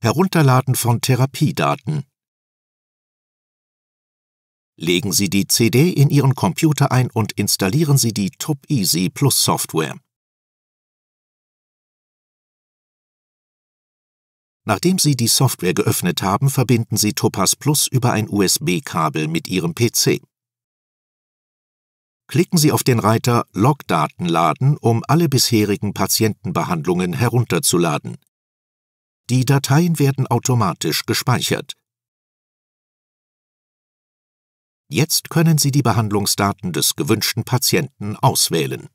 Herunterladen von Therapiedaten. Legen Sie die CD in Ihren Computer ein und installieren Sie die TopEasy Plus Software. Nachdem Sie die Software geöffnet haben, verbinden Sie Topaz Plus über ein USB-Kabel mit Ihrem PC. Klicken Sie auf den Reiter Logdaten laden, um alle bisherigen Patientenbehandlungen herunterzuladen. Die Dateien werden automatisch gespeichert. Jetzt können Sie die Behandlungsdaten des gewünschten Patienten auswählen